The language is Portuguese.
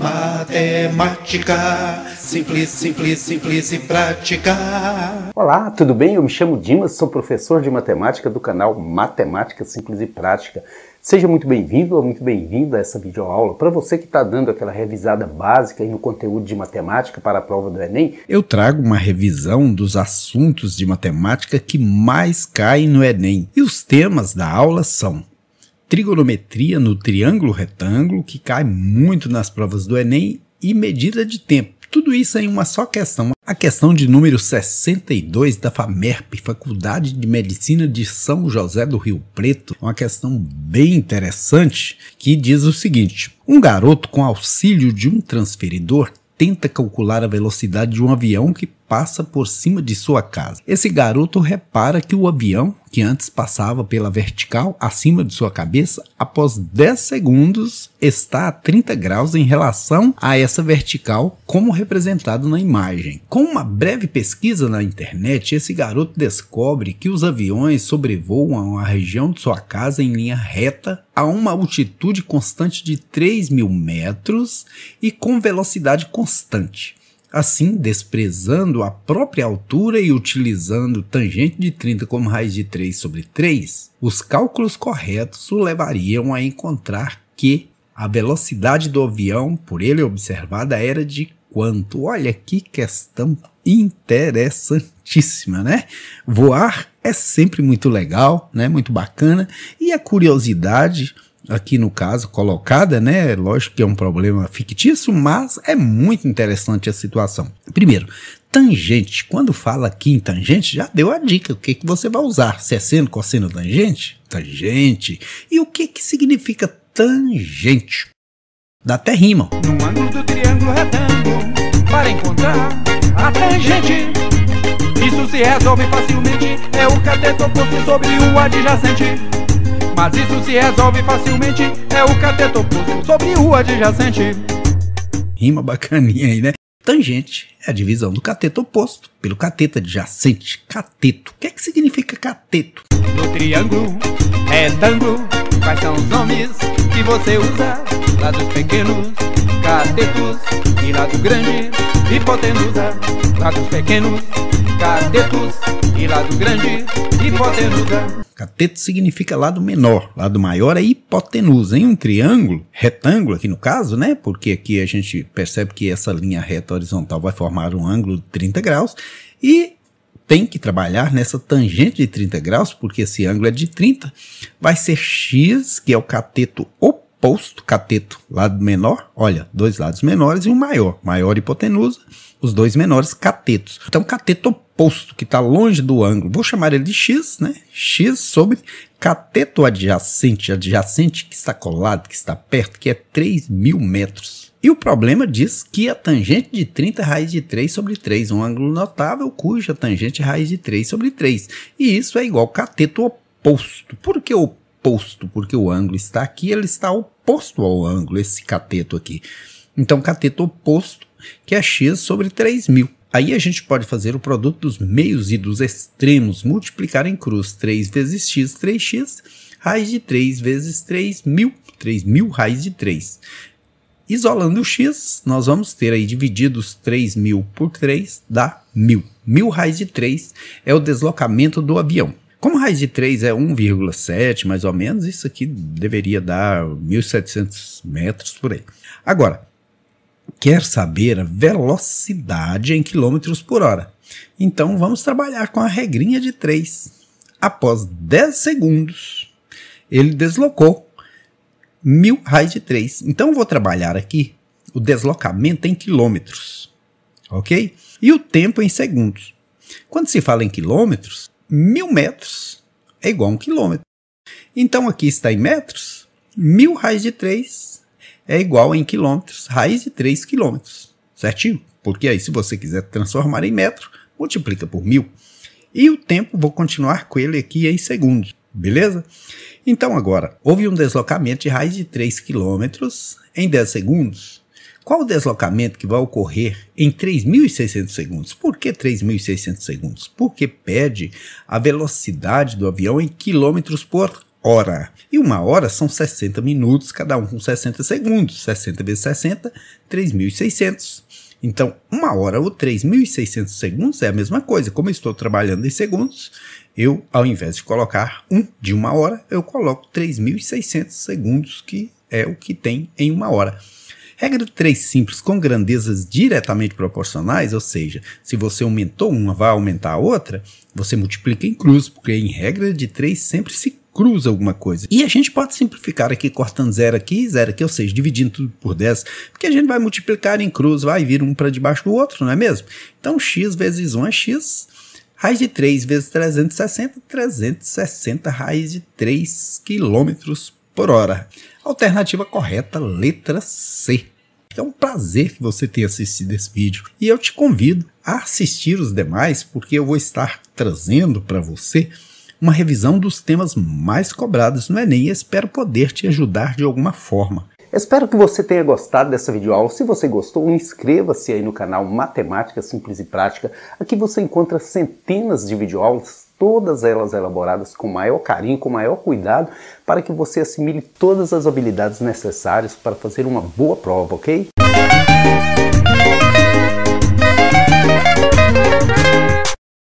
Matemática, simples, simples, simples e prática. Olá, tudo bem? Eu me chamo Dimas, sou professor de matemática do canal Matemática Simples e Prática. Seja muito bem-vindo ou muito bem-vinda a essa videoaula. Para você que está dando aquela revisada básica no conteúdo de matemática para a prova do Enem, eu trago uma revisão dos assuntos de matemática que mais caem no Enem. E os temas da aula são trigonometria no triângulo retângulo, que cai muito nas provas do Enem, e medida de tempo. Tudo isso em uma só questão, a questão de número 62 da FAMERP, Faculdade de Medicina de São José do Rio Preto, uma questão bem interessante que diz o seguinte: um garoto com auxílio de um transferidor tenta calcular a velocidade de um avião que passa por cima de sua casa. Esse garoto repara que o avião, que antes passava pela vertical acima de sua cabeça, após 10 segundos está a 30 graus em relação a essa vertical, como representado na imagem. Com uma breve pesquisa na internet, esse garoto descobre que os aviões sobrevoam a região de sua casa em linha reta a uma altitude constante de 3 mil metros e com velocidade constante assim desprezando a própria altura e utilizando tangente de 30 como raiz de 3 sobre 3, os cálculos corretos o levariam a encontrar que a velocidade do avião por ele observada era de quanto? Olha que questão interessantíssima, né? Voar é sempre muito legal, né? Muito bacana e a curiosidade aqui no caso colocada, né? Lógico que é um problema fictício, mas é muito interessante a situação. Primeiro, tangente. Quando fala aqui em tangente, já deu a dica o que, que você vai usar, se é seno, cosseno, tangente, tangente. E o que que significa tangente? Dá até rima. No ângulo do triângulo retângulo, para encontrar a tangente. Isso se resolve facilmente, é o cateto posto sobre o adjacente. Mas isso se resolve facilmente, é o cateto oposto sobre o adjacente. Rima bacaninha aí, né? Tangente é a divisão do cateto oposto pelo cateto adjacente. Cateto. O que é que significa cateto? No triângulo, retângulo, é quais são os nomes que você usa? Lados pequenos, catetos e lado grande, hipotenusa. Lados pequenos, catetos e lado grande, hipotenusa. Cateto significa lado menor, lado maior é hipotenusa. Em um triângulo, retângulo aqui no caso, né? Porque aqui a gente percebe que essa linha reta horizontal vai formar um ângulo de 30 graus e tem que trabalhar nessa tangente de 30 graus, porque esse ângulo é de 30, vai ser x, que é o cateto oposto posto, cateto, lado menor, olha, dois lados menores e um maior, maior hipotenusa, os dois menores catetos. Então, cateto oposto, que está longe do ângulo, vou chamar ele de x, né? x sobre cateto adjacente, adjacente que está colado, que está perto, que é 3 mil metros. E o problema diz que a tangente de 30 é raiz de 3 sobre 3, um ângulo notável cuja tangente é raiz de 3 sobre 3. E isso é igual cateto oposto. Por que oposto? oposto, porque o ângulo está aqui, ele está oposto ao ângulo, esse cateto aqui. Então, cateto oposto, que é x sobre 3.000. Aí a gente pode fazer o produto dos meios e dos extremos, multiplicar em cruz 3 vezes x, 3x, raiz de 3 vezes 3.000, 3.000 raiz de 3. Isolando o x, nós vamos ter aí divididos 3.000 por 3, dá 1.000. 1.000 raiz de 3 é o deslocamento do avião. Como raiz de 3 é 1,7 mais ou menos, isso aqui deveria dar 1.700 metros por aí. Agora, quer saber a velocidade em quilômetros por hora. Então vamos trabalhar com a regrinha de 3. Após 10 segundos, ele deslocou 1.000 raiz de 3. Então eu vou trabalhar aqui o deslocamento em quilômetros, ok? E o tempo em segundos. Quando se fala em quilômetros, mil metros é igual a um quilômetro. Então aqui está em metros, mil raiz de 3 é igual em quilômetros, raiz de 3 quilômetros, certinho? Porque aí se você quiser transformar em metro, multiplica por mil. E o tempo, vou continuar com ele aqui em segundos, beleza? Então agora, houve um deslocamento de raiz de 3 quilômetros em 10 segundos. Qual o deslocamento que vai ocorrer em 3.600 segundos? Por que 3.600 segundos? Porque pede a velocidade do avião em quilômetros por hora. E uma hora são 60 minutos, cada um com 60 segundos. 60 vezes 60, 3.600. Então, uma hora ou 3.600 segundos é a mesma coisa. Como eu estou trabalhando em segundos, eu, ao invés de colocar um de uma hora, eu coloco 3.600 segundos, que é o que tem em uma hora. Regra 3 simples, com grandezas diretamente proporcionais, ou seja, se você aumentou uma, vai aumentar a outra, você multiplica em cruz, porque em regra de 3 sempre se cruza alguma coisa. E a gente pode simplificar aqui, cortando zero aqui, zero aqui, ou seja, dividindo tudo por 10, porque a gente vai multiplicar em cruz, vai vir um para debaixo do outro, não é mesmo? Então, x vezes 1 é x, raiz de 3 vezes 360, 360 raiz de 3 quilômetros por hora. Alternativa correta, letra C. É um prazer que você tenha assistido esse vídeo e eu te convido a assistir os demais, porque eu vou estar trazendo para você uma revisão dos temas mais cobrados no Enem é e espero poder te ajudar de alguma forma. Espero que você tenha gostado dessa videoaula. Se você gostou, inscreva-se aí no canal Matemática Simples e Prática. Aqui você encontra centenas de videoaulas todas elas elaboradas com maior carinho, com maior cuidado, para que você assimile todas as habilidades necessárias para fazer uma boa prova, ok?